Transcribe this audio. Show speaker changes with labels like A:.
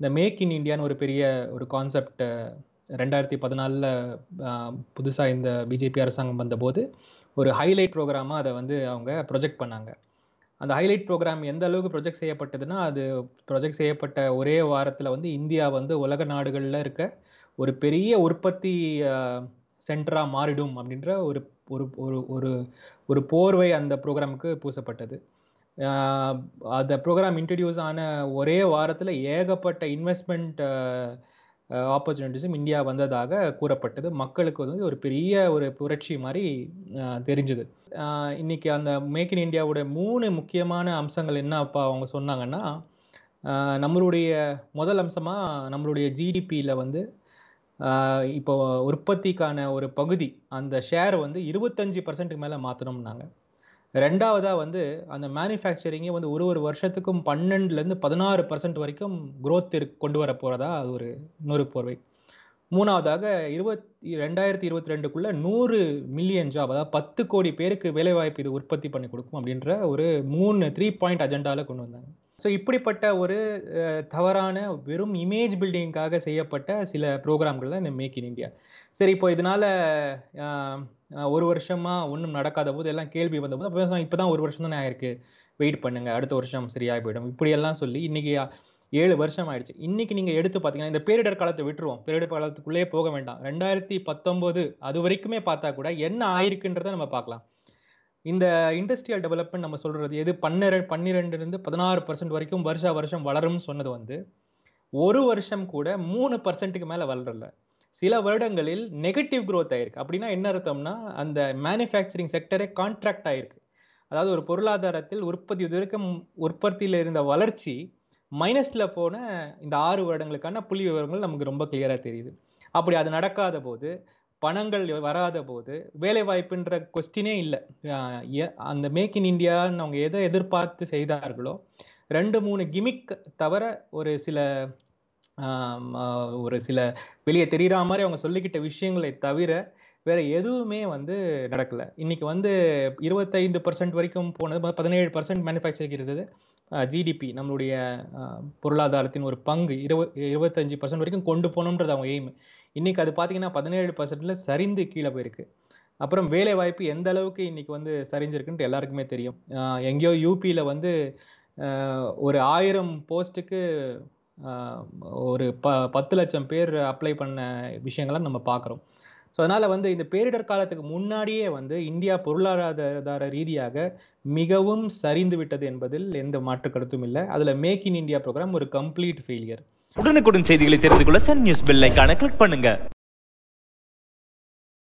A: இந்த make in இண்டியான்னு ஒரு பெரிய ஒரு கான்செப்ட் ரெண்டாயிரத்தி பதினாலில் புதுசாக இந்த பிஜேபி அரசாங்கம் வந்தபோது ஒரு ஹைலைட் ப்ரோக்ராமாக அதை வந்து அவங்க ப்ரொஜெக்ட் பண்ணாங்க அந்த ஹைலைட் ப்ரோக்ராம் எந்த அளவுக்கு ப்ரொஜெக்ட் செய்யப்பட்டதுன்னா அது ப்ரொஜெக்ட் செய்யப்பட்ட ஒரே வாரத்தில் வந்து இந்தியா வந்து உலக நாடுகளில் இருக்க ஒரு பெரிய உற்பத்தி சென்டராக மாறிடும் அப்படின்ற ஒரு ஒரு ஒரு ஒரு போர்வை அந்த ப்ரோக்ராமுக்கு பூசப்பட்டது அந்த ப்ரோக்ராம் இன்ட்ரடியூஸ் ஆன ஒரே வாரத்தில் ஏகப்பட்ட இன்வெஸ்ட்மெண்ட் ஆப்பர்ச்சுனிட்டிஸும் இந்தியா வந்ததாக கூறப்பட்டது மக்களுக்கு வந்து ஒரு பெரிய ஒரு புரட்சி மாதிரி தெரிஞ்சுது இன்றைக்கி அந்த மேக் இன் இந்தியாவோட மூணு முக்கியமான அம்சங்கள் என்ன அவங்க சொன்னாங்கன்னா நம்மளுடைய முதல் அம்சமாக நம்மளுடைய ஜிடிபியில் வந்து இப்போ உற்பத்திக்கான ஒரு பகுதி அந்த ஷேர் வந்து இருபத்தஞ்சி பர்சன்ட்டுக்கு மேலே மாற்றணும்னாங்க ரெண்டாவதாக வந்து அந்த மேனுஃபேக்சரிங்கே வந்து ஒரு ஒரு வருஷத்துக்கும் பன்னெண்டுலேருந்து பதினாறு பர்சன்ட் வரைக்கும் க்ரோத் இரு கொண்டு வர போகிறதா அது ஒரு இன்னொரு போர்வை மூணாவதாக இருபத் ரெண்டாயிரத்தி இருபத்தி ரெண்டுக்குள்ளே நூறு மில்லியன் ஜாப் அதாவது பத்து கோடி பேருக்கு வேலைவாய்ப்பு இது உற்பத்தி பண்ணி கொடுக்கும் அப்படின்ற ஒரு மூணு த்ரீ பாயிண்ட் அஜெண்டாவில் கொண்டு வந்தாங்க ஸோ இப்படிப்பட்ட ஒரு தவறான வெறும் இமேஜ் பில்டிங்காக செய்யப்பட்ட சில ப்ரோக்ராம்கள் தான் இந்த மேக் இன் இந்தியா சரி இப்போ இதனால ஒரு வருஷமா ஒன்றும் நடக்காத போது எல்லாம் கேள்வி வந்த போது அப்போ இப்போதான் ஒரு வருஷம் தானே ஆயிருக்கு வெயிட் பண்ணுங்க அடுத்த வருஷம் சரியாக போயிடும் இப்படியெல்லாம் சொல்லி இன்னைக்கு ஏழு வருஷம் ஆயிடுச்சு இன்னைக்கு நீங்க எடுத்து பார்த்தீங்கன்னா இந்த பேரிடர் காலத்தை விட்டுருவோம் பேரிடர் காலத்துக்குள்ளேயே போக வேண்டாம் ரெண்டாயிரத்தி பத்தொன்பது அது வரைக்குமே பார்த்தா கூட என்ன ஆயிருக்குன்றதை நம்ம பார்க்கலாம் இந்த இண்டஸ்ட்ரியல் டெவலப்மெண்ட் நம்ம சொல்றது எது பன்னிரெண்டு பன்னிரெண்டுலேருந்து பதினாறு பர்சன்ட் வரைக்கும் வருஷம் வருஷம் வளரும்னு சொன்னது வந்து ஒரு வருஷம் கூட மூணு பர்சன்ட்டுக்கு மேலே வளரல சில வருடங்களில் நெகட்டிவ் க்ரோத் ஆயிருக்கு அப்படின்னா என்ன அர்த்தம்னா அந்த மேனுஃபேக்சரிங் செக்டரே கான்ட்ராக்ட் ஆயிருக்கு அதாவது ஒரு பொருளாதாரத்தில் உற்பத்தி இதுவரைக்கும் உற்பத்தியில் இருந்த வளர்ச்சி மைனஸில் போன இந்த ஆறு வருடங்களுக்கான புள்ளி விவரங்கள் நமக்கு ரொம்ப கிளியராக தெரியுது அப்படி அது நடக்காத போது பணங்கள் வராத போது வேலை வாய்ப்புன்ற கொஸ்டினே இல்லை அந்த மேக் இன் இந்தியான்னு அவங்க எதை எதிர்பார்த்து செய்தார்களோ ரெண்டு மூணு கிமிக் தவிர ஒரு சில ஒரு சில வெளியே தெரிகிற மாதிரி அவங்க சொல்லிக்கிட்ட விஷயங்களை தவிர வேற எதுவுமே வந்து நடக்கல இன்னைக்கு வந்து இருபத்தைந்து பர்சன்ட் வரைக்கும் போனது பதினேழு பர்சன்ட் மேனுஃபேக்சரிங் இருந்தது ஜிடிபி நம்மளுடைய பொருளாதாரத்தின் ஒரு பங்கு இருப இருபத்தஞ்சு பர்சன்ட் வரைக்கும் கொண்டு போகணுன்றது அவங்க எய்ம் இன்னைக்கு அது பார்த்தீங்கன்னா பதினேழு பர்சன்ட்ல சரிந்து கீழே போயிருக்கு அப்புறம் வேலை வாய்ப்பு எந்த அளவுக்கு இன்னைக்கு வந்து சரிஞ்சிருக்குன்ட்டு எல்லாருக்குமே தெரியும் எங்கேயோ யூபியில் வந்து ஒரு ஆயிரம் போஸ்ட்டுக்கு ஒரு ப பத்து லட்சம் பேர் அப்ளை பண்ண விஷயங்களை நம்ம பார்க்குறோம் ஸோ அதனால் வந்து இந்த பேரிடர் காலத்துக்கு முன்னாடியே வந்து இந்தியா பொருளாதார ரீதியாக மிகவும் சரிந்து விட்டது என்பதில் எந்த மாற்று கருத்தும் இல்லை அதில் மேக் இன் இந்தியா ப்ரோக்ராம் ஒரு கம்ப்ளீட் ஃபெயிலியர் உடனுக்குடன் செய்திகளை தெரிந்து கொள்ள சன் நியூஸ் பெல் ஐக்கான கிளிக் பண்ணுங்க